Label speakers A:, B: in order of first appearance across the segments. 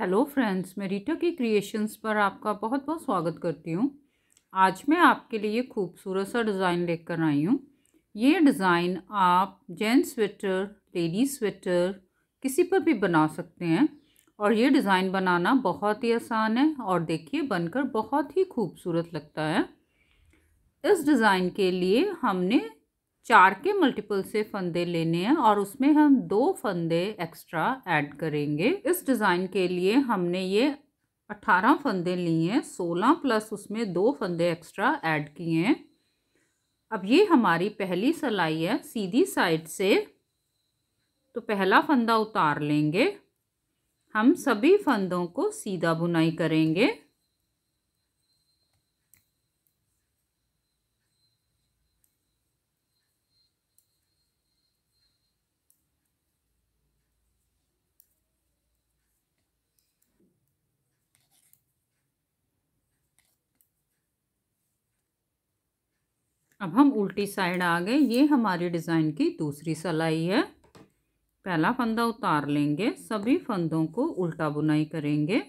A: hello friends मैं रीटा की creations पर आपका बहुत बहुत स्वागत करती हूँ आज मैं आपके लिए खूबसूरत सा डिज़ाइन लेकर आई हूँ ये डिज़ाइन आप जेंट्स स्वेटर लेडीज स्वेटर किसी पर भी बना सकते हैं और ये डिज़ाइन बनाना बहुत ही आसान है और देखिए बनकर बहुत ही खूबसूरत लगता है इस डिज़ाइन के लिए हमने चार के मल्टीपल से फंदे लेने हैं और उसमें हम दो फंदे एक्स्ट्रा ऐड करेंगे इस डिज़ाइन के लिए हमने ये अट्ठारह फंदे लिए हैं सोलह प्लस उसमें दो फंदे एक्स्ट्रा ऐड किए हैं अब ये हमारी पहली सलाई है सीधी साइड से तो पहला फंदा उतार लेंगे हम सभी फंदों को सीधा बुनाई करेंगे अब हम उल्टी साइड आ गए ये हमारी डिज़ाइन की दूसरी सलाई है पहला फंदा उतार लेंगे सभी फंदों को उल्टा बुनाई करेंगे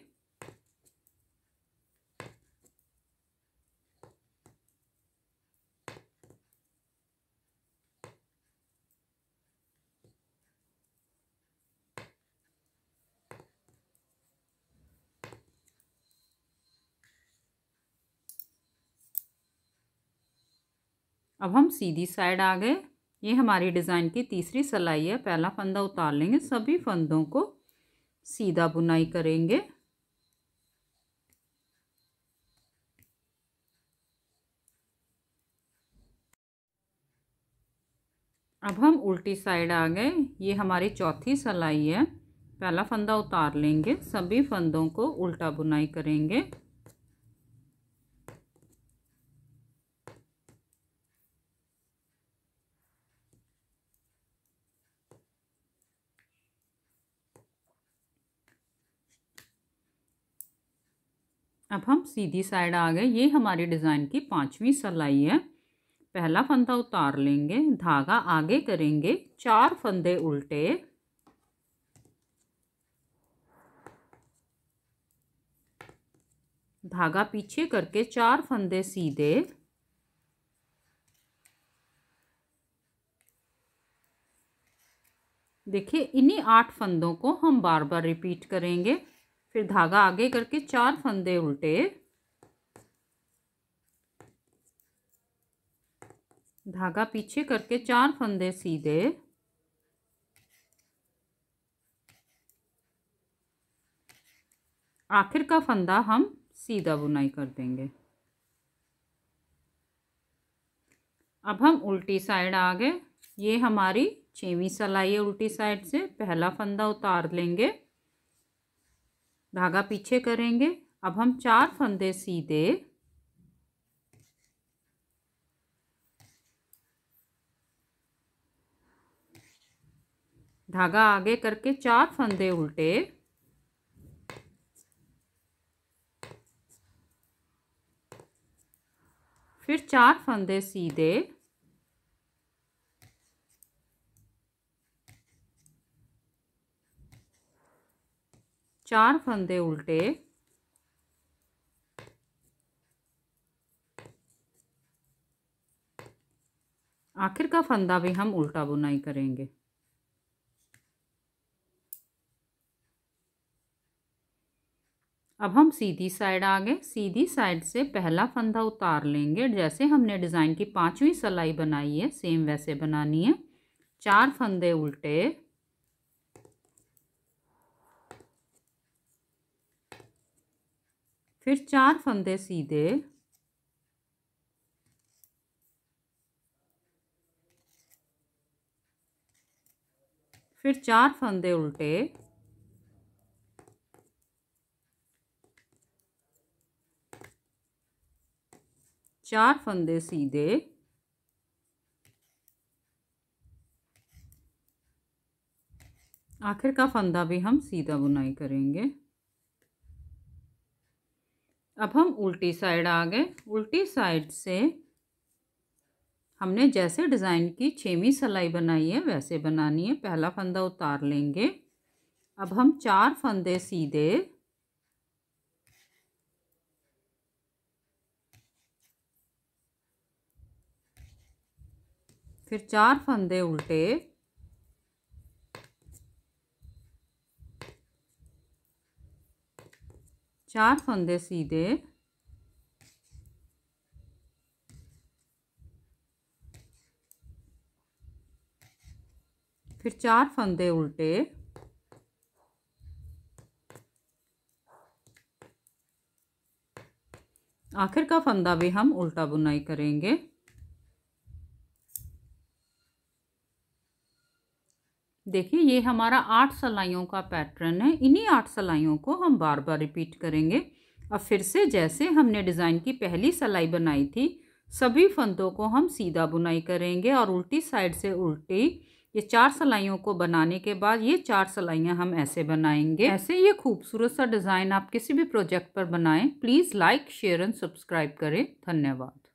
A: अब हम सीधी साइड आ गए ये हमारी डिज़ाइन की तीसरी सलाई है पहला फंदा उतार लेंगे सभी फंदों को सीधा बुनाई करेंगे अब हम उल्टी साइड आ गए ये हमारी चौथी सलाई है पहला फंदा उतार लेंगे सभी फंदों को उल्टा बुनाई करेंगे अब हम सीधी साइड आ गए ये हमारी डिज़ाइन की पांचवी सलाई है पहला फंदा उतार लेंगे धागा आगे करेंगे चार फंदे उल्टे धागा पीछे करके चार फंदे सीधे देखिए इन्हीं आठ फंदों को हम बार बार रिपीट करेंगे फिर धागा आगे करके चार फंदे उल्टे धागा पीछे करके चार फंदे सीधे आखिर का फंदा हम सीधा बुनाई कर देंगे अब हम उल्टी साइड आ गए ये हमारी छवीं सलाई है उल्टी साइड से पहला फंदा उतार लेंगे धागा पीछे करेंगे अब हम चार फंदे सीधे धागा आगे करके चार फंदे उल्टे फिर चार फंदे सीधे चार फंदे उल्टे आखिर का फंदा भी हम उल्टा बुनाई करेंगे अब हम सीधी साइड आ गए सीधी साइड से पहला फंदा उतार लेंगे जैसे हमने डिज़ाइन की पांचवी सलाई बनाई है सेम वैसे बनानी है चार फंदे उल्टे फिर चार फंदे सीधे फिर चार फंदे उल्टे चार फंदे सीधे आखिर का फंदा भी हम सीधा बुनाई करेंगे अब हम उल्टी साइड आ गए उल्टी साइड से हमने जैसे डिज़ाइन की छेवीं सिलाई बनाई है वैसे बनानी है पहला फंदा उतार लेंगे अब हम चार फंदे सीधे फिर चार फंदे उल्टे चार फंदे सीधे फिर चार फंदे उल्टे आखिर का फंदा भी हम उल्टा बुनाई करेंगे देखिए ये हमारा आठ सलाइयों का पैटर्न है इन्हीं आठ सलाइयों को हम बार बार रिपीट करेंगे अब फिर से जैसे हमने डिज़ाइन की पहली सलाई बनाई थी सभी फंदों को हम सीधा बुनाई करेंगे और उल्टी साइड से उल्टी ये चार सलाइयों को बनाने के बाद ये चार सलाइयाँ हम ऐसे बनाएंगे ऐसे ये खूबसूरत सा डिज़ाइन आप किसी भी प्रोजेक्ट पर बनाएं please like share and subscribe करें धन्यवाद